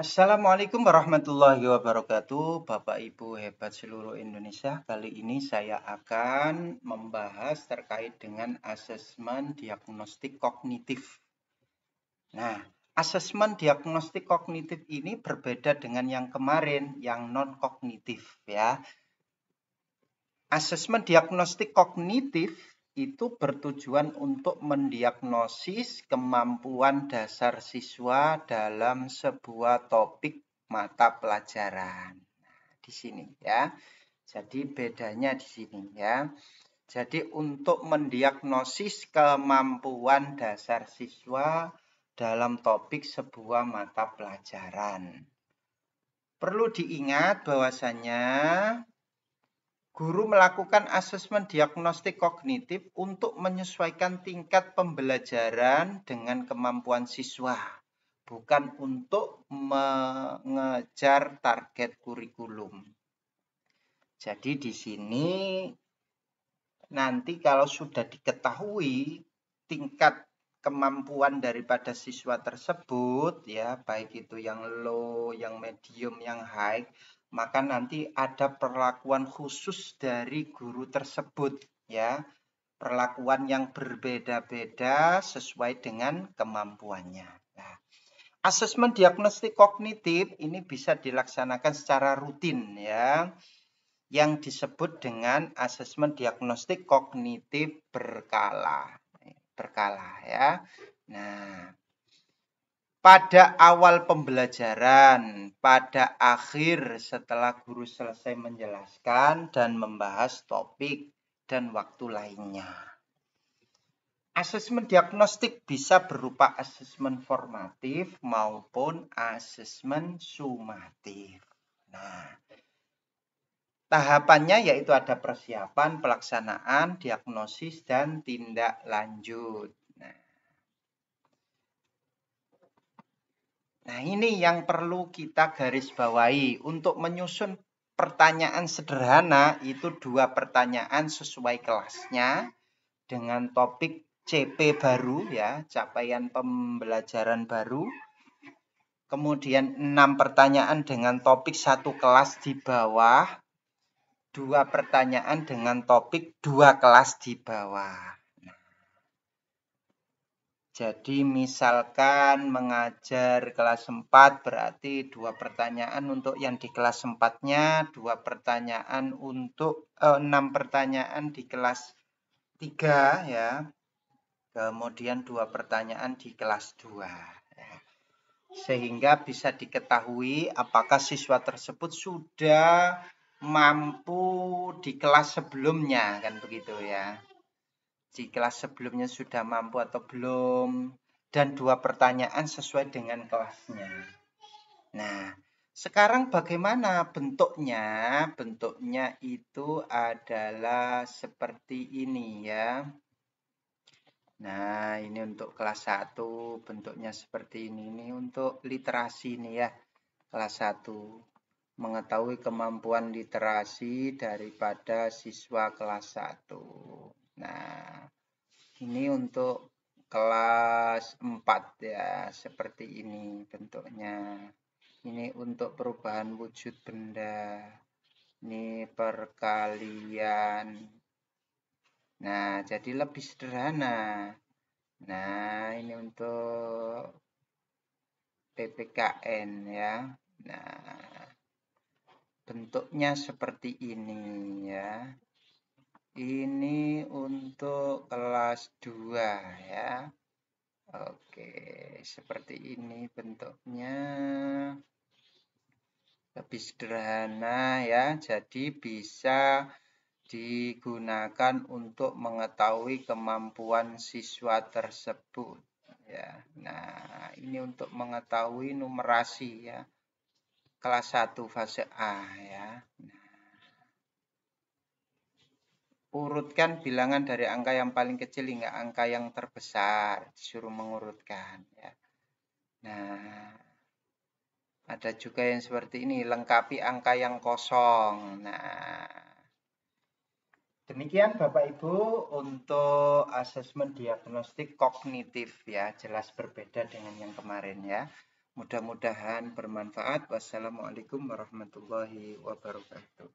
Assalamualaikum warahmatullahi wabarakatuh, Bapak Ibu hebat seluruh Indonesia. Kali ini saya akan membahas terkait dengan asesmen diagnostik kognitif. Nah, asesmen diagnostik kognitif ini berbeda dengan yang kemarin, yang non kognitif ya. Asesmen diagnostik kognitif itu bertujuan untuk mendiagnosis kemampuan dasar siswa dalam sebuah topik mata pelajaran. Nah, di sini ya. Jadi bedanya di sini ya. Jadi untuk mendiagnosis kemampuan dasar siswa dalam topik sebuah mata pelajaran. Perlu diingat bahwasanya guru melakukan asesmen diagnostik kognitif untuk menyesuaikan tingkat pembelajaran dengan kemampuan siswa, bukan untuk mengejar target kurikulum. Jadi di sini nanti kalau sudah diketahui tingkat kemampuan daripada siswa tersebut ya baik itu yang low, yang medium, yang high maka nanti ada perlakuan khusus dari guru tersebut ya perlakuan yang berbeda-beda sesuai dengan kemampuannya. Nah, asesmen diagnostik kognitif ini bisa dilaksanakan secara rutin ya yang disebut dengan asesmen diagnostik kognitif berkala berkala ya. Nah, pada awal pembelajaran, pada akhir setelah guru selesai menjelaskan dan membahas topik dan waktu lainnya. Asesmen diagnostik bisa berupa asesmen formatif maupun asesmen sumatif. Nah, Tahapannya yaitu ada persiapan, pelaksanaan, diagnosis, dan tindak lanjut. Nah. nah, ini yang perlu kita garis bawahi untuk menyusun pertanyaan sederhana itu dua pertanyaan sesuai kelasnya dengan topik CP baru ya, capaian pembelajaran baru. Kemudian enam pertanyaan dengan topik satu kelas di bawah dua pertanyaan dengan topik dua kelas di bawah. Jadi misalkan mengajar kelas 4 berarti dua pertanyaan untuk yang di kelas 4-nya, dua pertanyaan untuk eh, pertanyaan di kelas 3 ya. Kemudian dua pertanyaan di kelas 2. Ya. Sehingga bisa diketahui apakah siswa tersebut sudah mampu di kelas sebelumnya kan begitu ya di kelas sebelumnya sudah mampu atau belum dan dua pertanyaan sesuai dengan kelasnya nah sekarang bagaimana bentuknya bentuknya itu adalah seperti ini ya Nah, ini untuk kelas 1 bentuknya seperti ini. Ini untuk literasi ini ya, kelas 1 mengetahui kemampuan literasi daripada siswa kelas 1. Nah, ini untuk kelas 4 ya, seperti ini bentuknya. Ini untuk perubahan wujud benda. Ini perkalian. Nah, jadi lebih sederhana. Nah, ini untuk PPKN ya. Nah, bentuknya seperti ini ya ini untuk kelas 2 ya Oke seperti ini bentuknya lebih sederhana ya jadi bisa digunakan untuk mengetahui kemampuan siswa tersebut ya Nah ini untuk mengetahui numerasi ya kelas 1 fase A ya. Nah. Urutkan bilangan dari angka yang paling kecil hingga angka yang terbesar, disuruh mengurutkan ya. Nah, ada juga yang seperti ini, lengkapi angka yang kosong. Nah, demikian Bapak Ibu untuk asesmen diagnostik kognitif ya, jelas berbeda dengan yang kemarin ya. Mudah-mudahan bermanfaat. Wassalamualaikum warahmatullahi wabarakatuh.